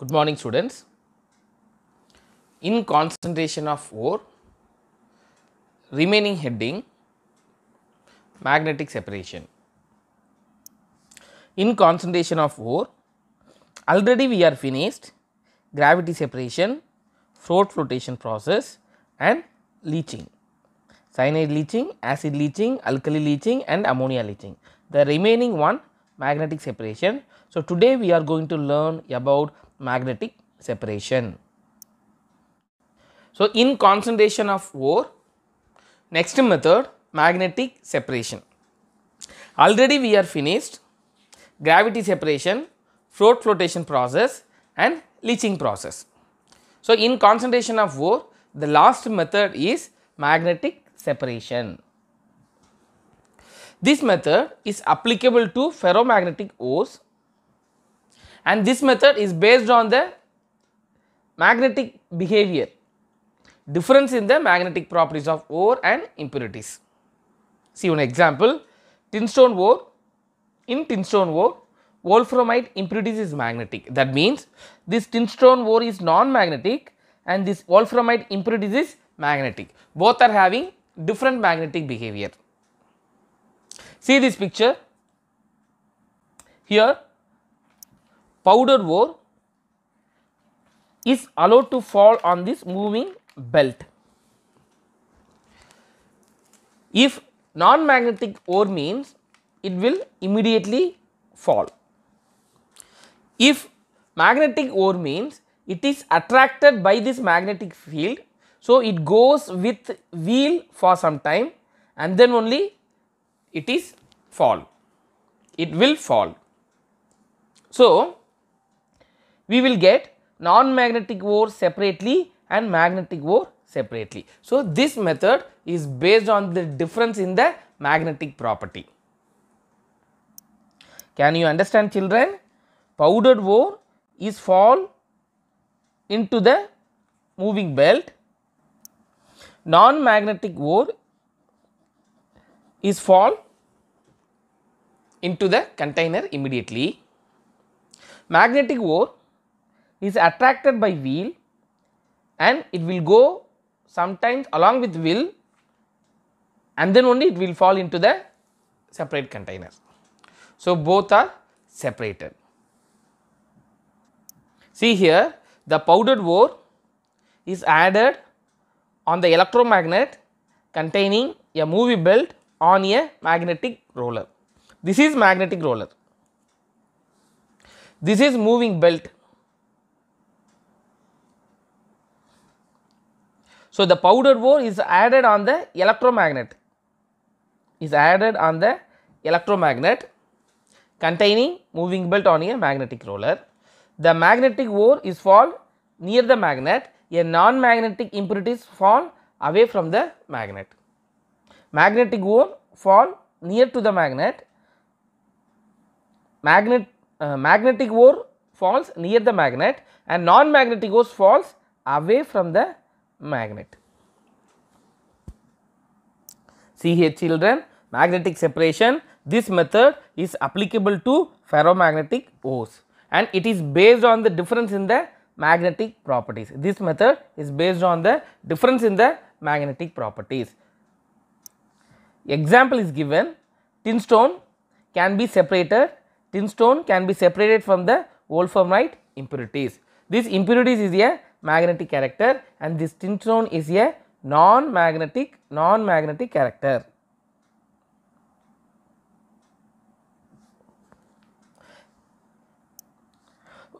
Good morning students. In concentration of ore, remaining heading magnetic separation. In concentration of ore, already we are finished gravity separation, float flotation process and leaching, cyanide leaching, acid leaching, alkali leaching and ammonia leaching. The remaining one magnetic separation. So, today we are going to learn about magnetic separation. So, in concentration of ore, next method magnetic separation. Already we are finished gravity separation, float flotation process and leaching process. So, in concentration of ore, the last method is magnetic separation. This method is applicable to ferromagnetic ores and this method is based on the magnetic behavior difference in the magnetic properties of ore and impurities. See one example tinstone ore in tinstone ore wolframite impurities is magnetic that means this tinstone ore is non-magnetic and this wolframite impurities is magnetic both are having different magnetic behavior. See this picture here powder ore is allowed to fall on this moving belt. If non-magnetic ore means it will immediately fall. If magnetic ore means it is attracted by this magnetic field. So, it goes with wheel for some time and then only it is fall, it will fall. So, we will get non-magnetic ore separately and magnetic ore separately. So, this method is based on the difference in the magnetic property. Can you understand children? Powdered ore is fall into the moving belt. Non-magnetic ore is fall into the container immediately. Magnetic ore is attracted by wheel and it will go sometimes along with wheel and then only it will fall into the separate container. So, both are separated. See here the powdered ore is added on the electromagnet containing a movie belt on a magnetic roller. This is magnetic roller. This is moving belt So the powder ore is added on the electromagnet, is added on the electromagnet containing moving belt on a magnetic roller. The magnetic ore is fall near the magnet, a non-magnetic impurities fall away from the magnet. Magnetic ore fall near to the magnet, magnet, uh, magnetic ore falls near the magnet and non-magnetic ore falls away from the magnet. See here children, magnetic separation, this method is applicable to ferromagnetic ores and it is based on the difference in the magnetic properties. This method is based on the difference in the magnetic properties. Example is given, Tin stone can be separated, Tin stone can be separated from the wolframite impurities. This impurities is a magnetic character and this tintron is a non-magnetic non-magnetic character.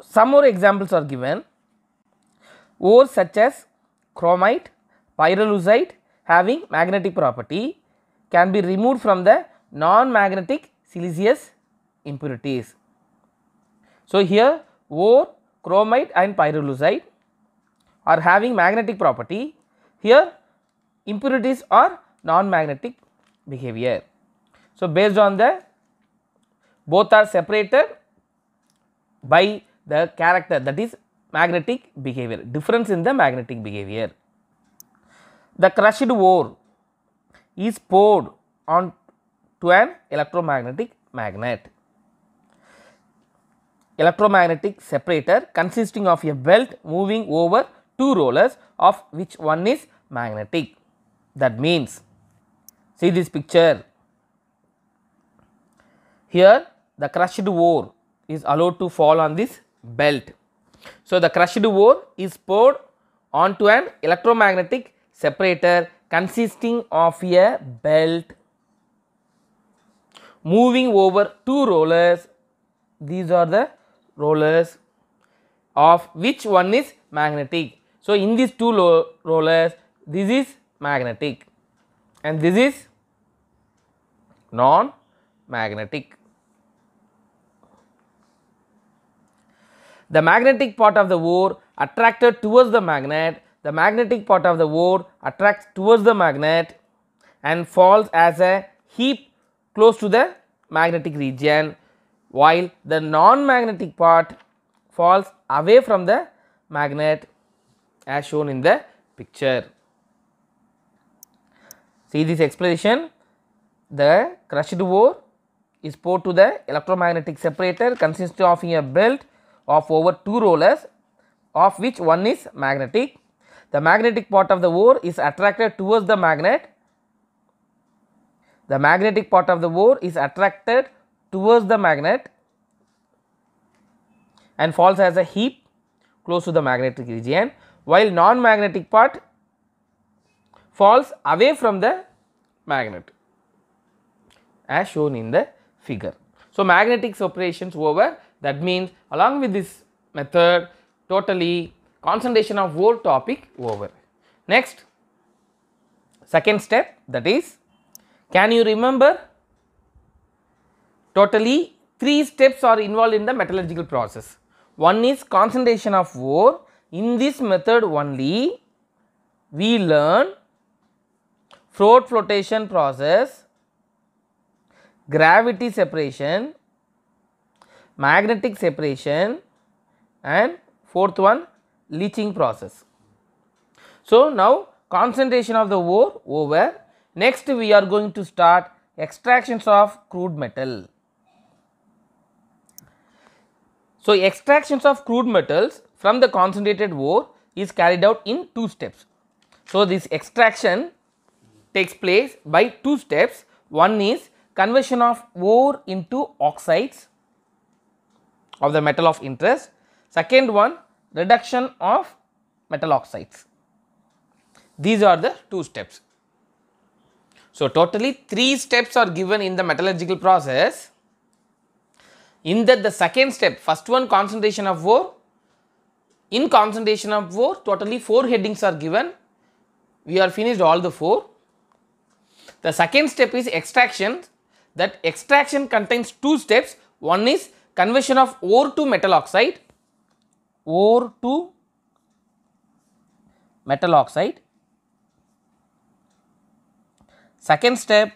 Some more examples are given ores such as chromite, pyrolusite having magnetic property can be removed from the non-magnetic siliceous impurities. So, here ore, chromite and pyrolusite are having magnetic property, here impurities are non-magnetic behavior. So, based on the both are separated by the character that is magnetic behavior, difference in the magnetic behavior. The crushed ore is poured on to an electromagnetic magnet. Electromagnetic separator consisting of a belt moving over two rollers of which one is magnetic. That means, see this picture, here the crushed ore is allowed to fall on this belt. So, the crushed ore is poured onto an electromagnetic separator consisting of a belt moving over two rollers. These are the rollers of which one is magnetic. So, in these two rollers this is magnetic and this is non magnetic. The magnetic part of the ore attracted towards the magnet, the magnetic part of the ore attracts towards the magnet and falls as a heap close to the magnetic region while the non magnetic part falls away from the magnet as shown in the picture. See this explanation, the crushed ore is poured to the electromagnetic separator consisting of a belt of over two rollers of which one is magnetic. The magnetic part of the ore is attracted towards the magnet. The magnetic part of the ore is attracted towards the magnet and falls as a heap close to the magnetic region while non-magnetic part falls away from the magnet as shown in the figure. So, magnetic separations over that means along with this method totally concentration of whole topic over. Next second step that is can you remember totally three steps are involved in the metallurgical process. One is concentration of ore in this method only we learn float flotation process, gravity separation, magnetic separation and fourth one leaching process. So, now concentration of the ore over. Next we are going to start extractions of crude metal. So, extractions of crude metals from the concentrated ore is carried out in two steps. So, this extraction takes place by two steps. One is conversion of ore into oxides of the metal of interest. Second one reduction of metal oxides. These are the two steps. So, totally three steps are given in the metallurgical process. In that the second step, first one concentration of ore, in concentration of 4, totally 4 headings are given. We are finished all the 4. The second step is extraction. That extraction contains two steps. One is conversion of ore to metal oxide, ore to metal oxide. Second step,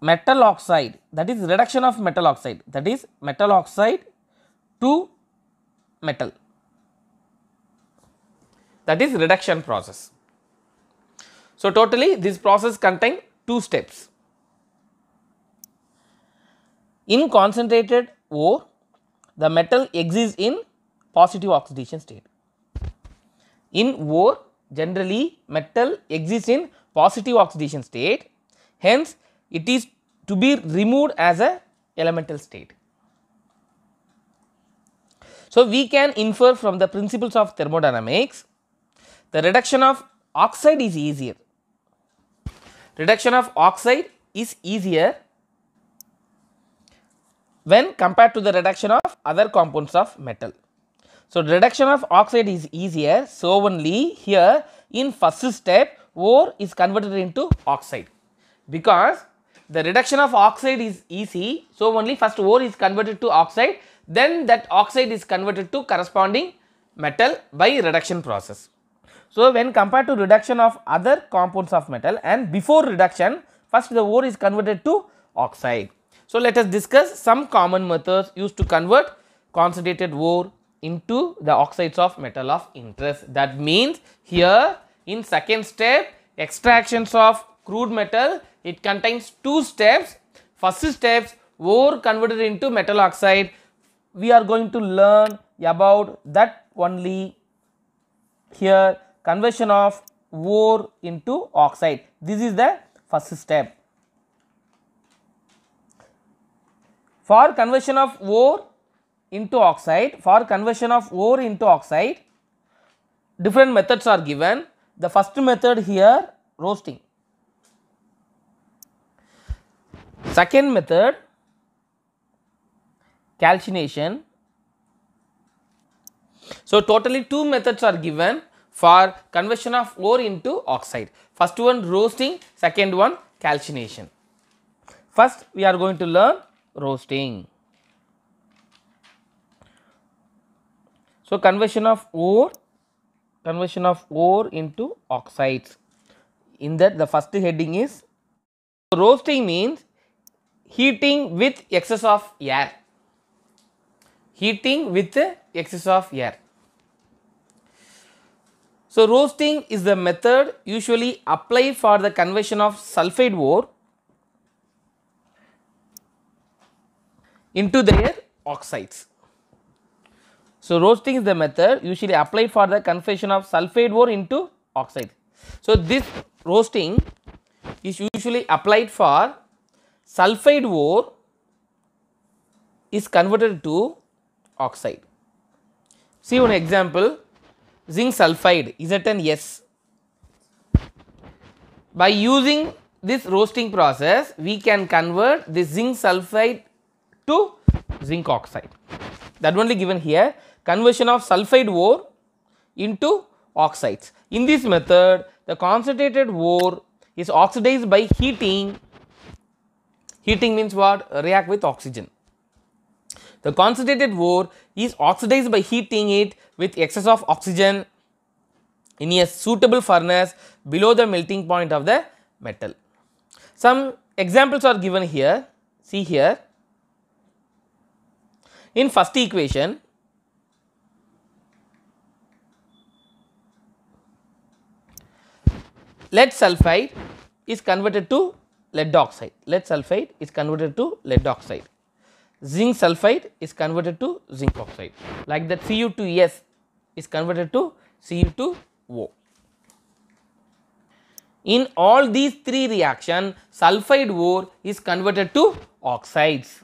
metal oxide that is reduction of metal oxide that is metal oxide to metal that is reduction process. So, totally this process contain two steps in concentrated ore the metal exists in positive oxidation state. In ore generally metal exists in positive oxidation state hence it is to be removed as a elemental state. So, we can infer from the principles of thermodynamics, the reduction of oxide is easier. Reduction of oxide is easier when compared to the reduction of other compounds of metal. So, reduction of oxide is easier. So, only here in first step ore is converted into oxide because the reduction of oxide is easy. So, only first ore is converted to oxide then that oxide is converted to corresponding metal by reduction process. So, when compared to reduction of other compounds of metal and before reduction first the ore is converted to oxide. So, let us discuss some common methods used to convert concentrated ore into the oxides of metal of interest. That means here in second step extractions of crude metal it contains two steps. First steps ore converted into metal oxide we are going to learn about that only here conversion of ore into oxide. This is the first step. For conversion of ore into oxide, for conversion of ore into oxide, different methods are given. The first method here roasting. Second method calcination. So, totally two methods are given for conversion of ore into oxide. First one roasting, second one calcination. First we are going to learn roasting. So, conversion of ore, conversion of ore into oxides. In that the first heading is roasting means heating with excess of air heating with excess of air. So, roasting is the method usually applied for the conversion of sulfide ore into their oxides. So, roasting is the method usually applied for the conversion of sulfide ore into oxide. So, this roasting is usually applied for sulfide ore is converted to oxide. See one example zinc sulfide ZnS. By using this roasting process we can convert this zinc sulfide to zinc oxide. That only given here conversion of sulfide ore into oxides. In this method the concentrated ore is oxidized by heating. Heating means what? React with oxygen. The concentrated ore is oxidized by heating it with excess of oxygen in a suitable furnace below the melting point of the metal. Some examples are given here, see here. In first equation, lead sulphide is converted to lead oxide, lead sulphide is converted to lead oxide zinc sulfide is converted to zinc oxide like that Cu2S is converted to Cu2O. In all these three reaction sulfide ore is converted to oxides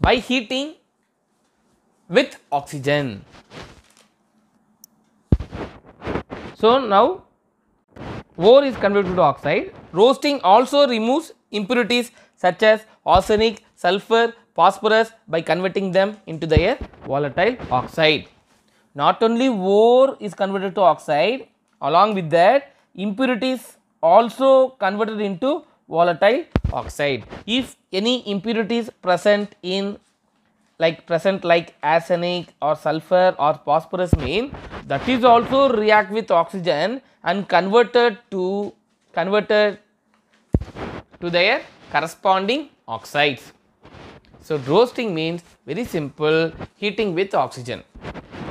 by heating with oxygen. So, now ore is converted to oxide roasting also removes impurities such as arsenic sulfur, phosphorus by converting them into air volatile oxide. Not only ore is converted to oxide, along with that impurities also converted into volatile oxide. If any impurities present in like present like arsenic or sulfur or phosphorus mean that is also react with oxygen and converted to converted to their corresponding oxides. So roasting means very simple heating with oxygen.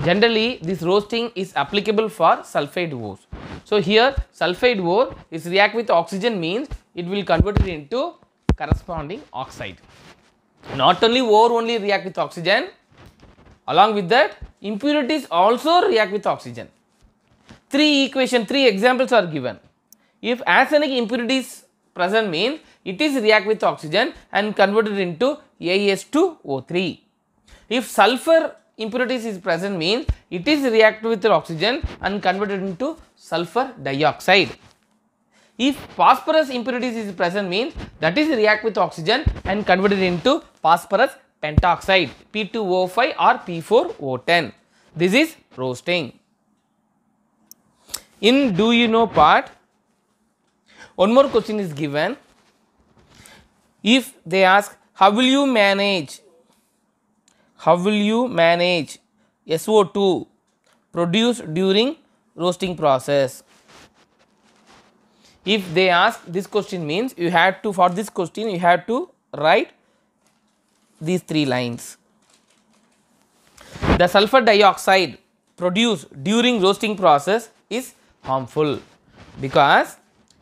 Generally this roasting is applicable for sulfide ores. So here sulfide ore is react with oxygen means it will convert it into corresponding oxide. Not only ore only react with oxygen along with that impurities also react with oxygen. Three equation, three examples are given. If arsenic impurities present means it is react with oxygen and converted into AS2O3. If sulfur impurities is present means it is react with oxygen and converted into sulfur dioxide. If phosphorus impurities is present means that is react with oxygen and converted into phosphorus pentoxide P2O5 or P4O10. This is roasting. In do you know part, one more question is given if they ask how will you manage how will you manage SO2 produced during roasting process if they ask this question means you had to for this question you had to write these three lines the sulfur dioxide produced during roasting process is harmful because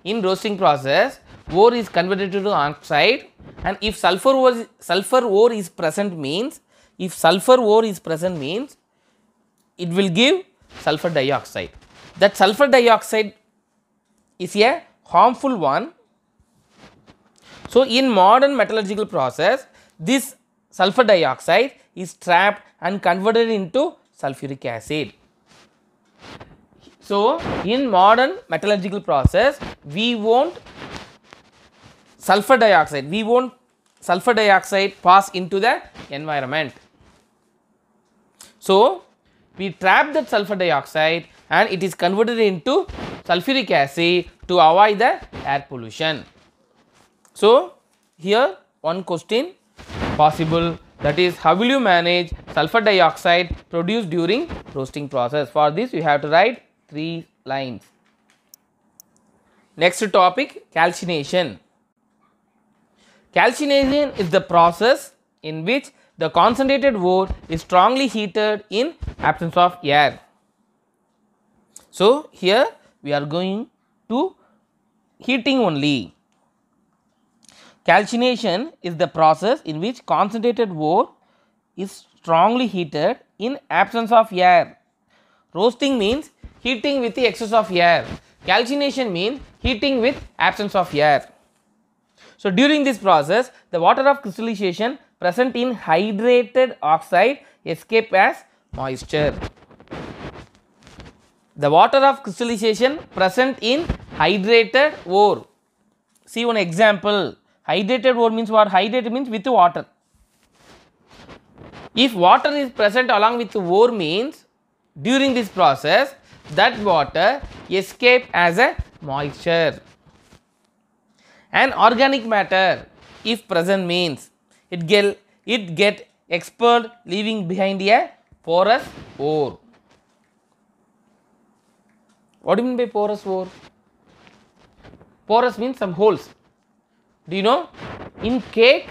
in roasting process ore is converted to oxide and if sulfur was sulfur ore is present means if sulfur ore is present means it will give sulfur dioxide that sulfur dioxide is a harmful one so in modern metallurgical process this sulfur dioxide is trapped and converted into sulfuric acid so in modern metallurgical process we won't sulfur dioxide. We want sulfur dioxide pass into the environment. So, we trap that sulfur dioxide and it is converted into sulfuric acid to avoid the air pollution. So, here one question possible that is how will you manage sulfur dioxide produced during roasting process. For this you have to write three lines. Next topic calcination. Calcination is the process in which the concentrated ore is strongly heated in absence of air. So, here we are going to heating only. Calcination is the process in which concentrated ore is strongly heated in absence of air. Roasting means heating with the excess of air. Calcination means heating with absence of air. So during this process, the water of crystallization present in hydrated oxide escape as moisture. The water of crystallization present in hydrated ore. See one example. Hydrated ore means what? Hydrated means with water. If water is present along with ore means during this process that water escape as a moisture. And organic matter, if present means it get, it get expelled leaving behind a porous ore. What do you mean by porous ore? Porous means some holes. Do you know? In cake,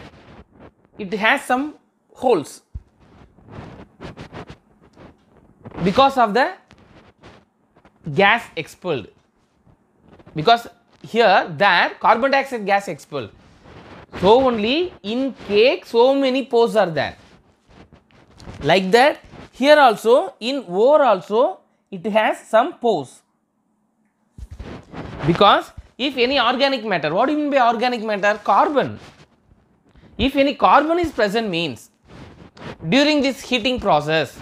it has some holes because of the gas expelled. Because here there carbon dioxide gas expelled. So only in cake so many pores are there. Like that here also in ore also it has some pores. Because if any organic matter, what do you mean by organic matter? Carbon. If any carbon is present means during this heating process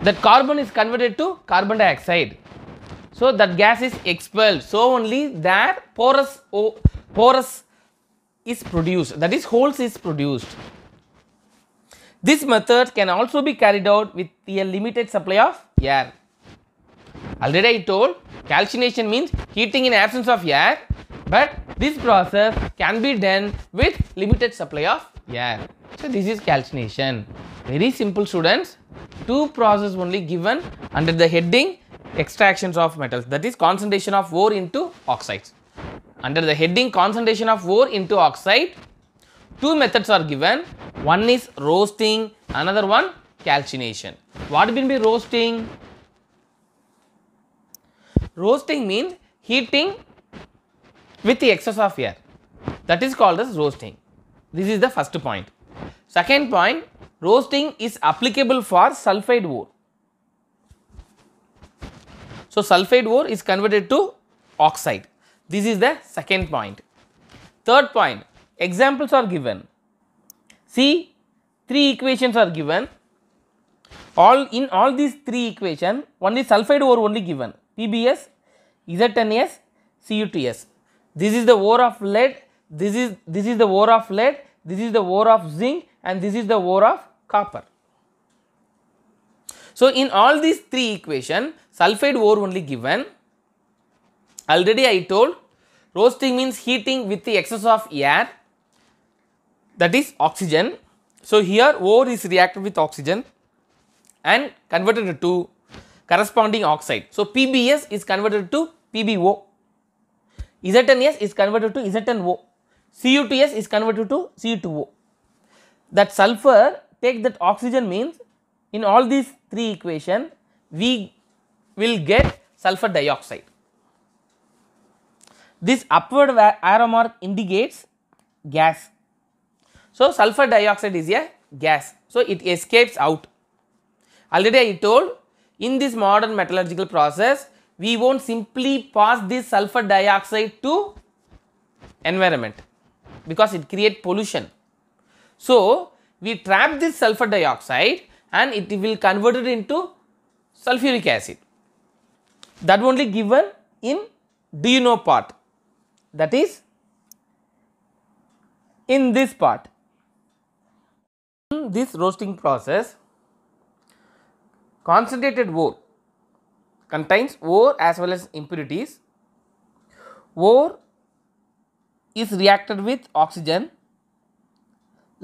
that carbon is converted to carbon dioxide so that gas is expelled. So only that porous, porous is produced that is holes is produced. This method can also be carried out with a limited supply of air. Already I told calcination means heating in absence of air but this process can be done with limited supply of air. So this is calcination. Very simple students. Two process only given under the heading extractions of metals that is concentration of ore into oxides. Under the heading concentration of ore into oxide, two methods are given. One is roasting, another one calcination. What will be roasting? Roasting means heating with the excess of air. That is called as roasting. This is the first point. Second point, roasting is applicable for sulfide ore. So, sulfide ore is converted to oxide. This is the second point. Third point, examples are given. See, three equations are given. All in all these three equation, only sulfide ore only given. PBS, Z10S, CuTS. This is the ore of lead. This is this is the ore of lead. This is the ore of zinc, and this is the ore of copper. So, in all these three equation sulfide ore only given already I told roasting means heating with the excess of air that is oxygen. So, here ore is reacted with oxygen and converted to corresponding oxide. So, PBS is converted to PBO, ZNS is converted to ZNO, CuTS is converted to Cu2O. That sulfur take that oxygen means in all these three equation we will get sulfur dioxide. This upward arrow mark indicates gas. So, sulfur dioxide is a gas. So, it escapes out. Already I told in this modern metallurgical process we will not simply pass this sulfur dioxide to environment because it create pollution. So, we trap this sulfur dioxide and it will convert it into sulfuric acid. That only given in do you know part that is in this part. In this roasting process concentrated ore contains ore as well as impurities. Ore is reacted with oxygen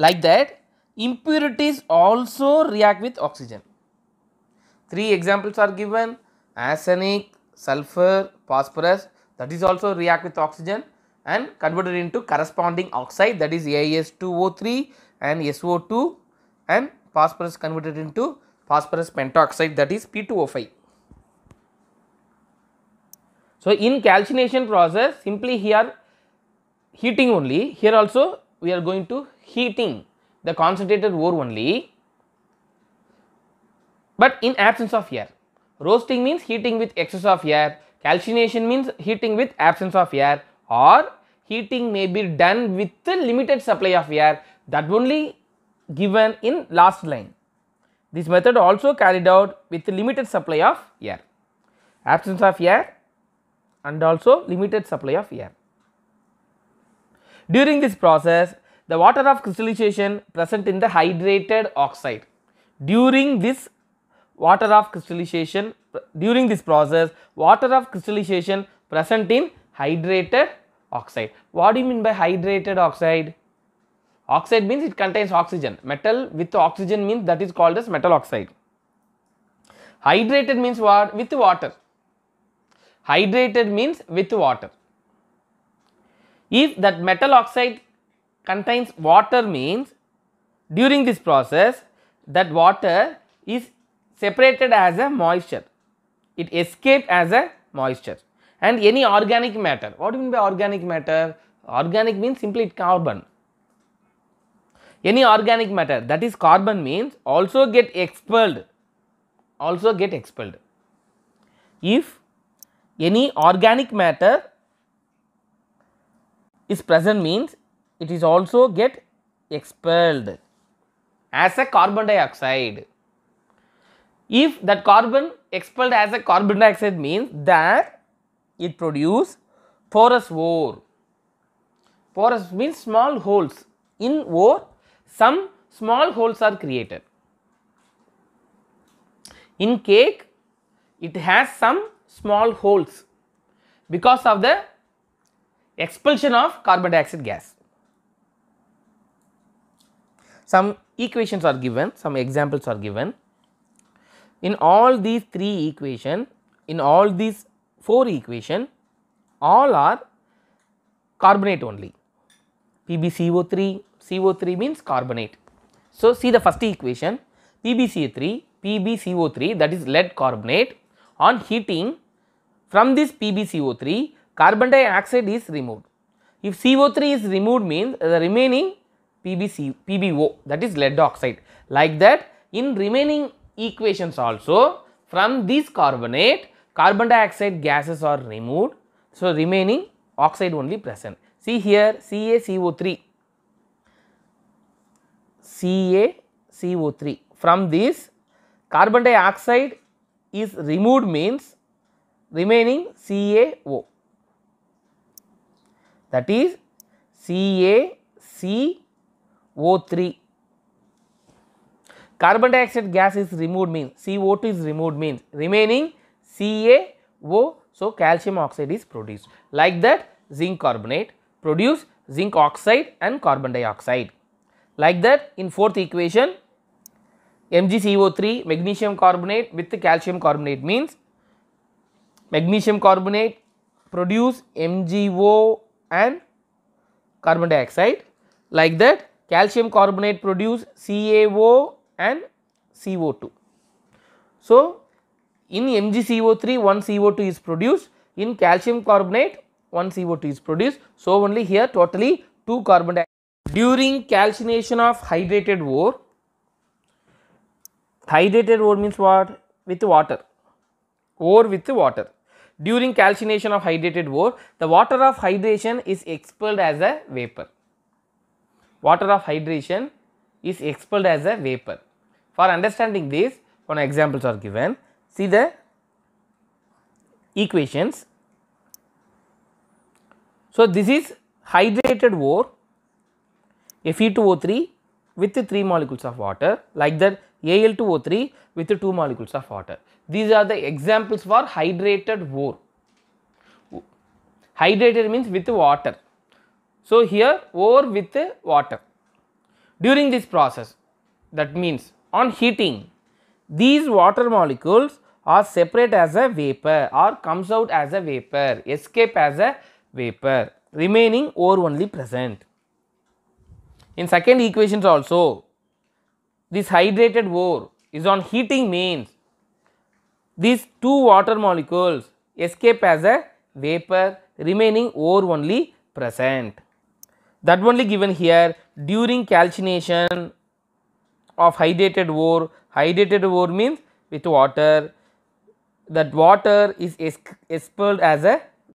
like that impurities also react with oxygen. Three examples are given arsenic, sulfur, phosphorus that is also react with oxygen and converted into corresponding oxide that is AIS2O3 and SO2 and phosphorus converted into phosphorus pentoxide that is P2O5. So, in calcination process simply here heating only here also we are going to heating the concentrated ore only but in absence of air. Roasting means heating with excess of air, calcination means heating with absence of air or heating may be done with the limited supply of air that only given in last line. This method also carried out with limited supply of air, absence of air and also limited supply of air. During this process, the water of crystallization present in the hydrated oxide. During this water of crystallization, during this process, water of crystallization present in hydrated oxide. What do you mean by hydrated oxide? Oxide means it contains oxygen. Metal with oxygen means that is called as metal oxide. Hydrated means what? With water. Hydrated means with water. If that metal oxide contains water means during this process that water is separated as a moisture. It escaped as a moisture and any organic matter. What do you mean by organic matter? Organic means simply carbon. Any organic matter that is carbon means also get expelled, also get expelled. If any organic matter is present means it is also get expelled as a carbon dioxide. If that carbon expelled as a carbon dioxide means that it produce porous ore. Porous means small holes. In ore, some small holes are created. In cake, it has some small holes because of the expulsion of carbon dioxide gas some equations are given, some examples are given. In all these three equation, in all these four equation, all are carbonate only. PbCO3, CO3 means carbonate. So, see the first equation PbCO3, PbCO3 that is lead carbonate on heating from this PbCO3 carbon dioxide is removed. If CO3 is removed means the remaining PBC, PBO that is lead oxide. Like that in remaining equations also from this carbonate carbon dioxide gases are removed. So, remaining oxide only present. See here CaCO3, CaCO3 from this carbon dioxide is removed means remaining CaO that is CaC O3. Carbon dioxide gas is removed means CO2 is removed means remaining CaO so calcium oxide is produced. Like that zinc carbonate produce zinc oxide and carbon dioxide. Like that in fourth equation MgCO3 magnesium carbonate with calcium carbonate means magnesium carbonate produce MgO and carbon dioxide like that calcium carbonate produce CaO and CO2. So, in MgCO3 one CO2 is produced, in calcium carbonate one CO2 is produced. So, only here totally 2 carbon dioxide. During calcination of hydrated ore, hydrated ore means what? With water, ore with water. During calcination of hydrated ore, the water of hydration is expelled as a vapor water of hydration is expelled as a vapor. For understanding this, one examples are given. See the equations. So, this is hydrated ore Fe2O3 with 3 molecules of water like that Al2O3 with 2 molecules of water. These are the examples for hydrated ore. Hydrated means with water. So, here ore with water. During this process that means on heating these water molecules are separate as a vapor or comes out as a vapor, escape as a vapor remaining ore only present. In second equations also this hydrated ore is on heating means these two water molecules escape as a vapor remaining ore only present that only given here during calcination of hydrated ore hydrated ore means with water that water is expelled as a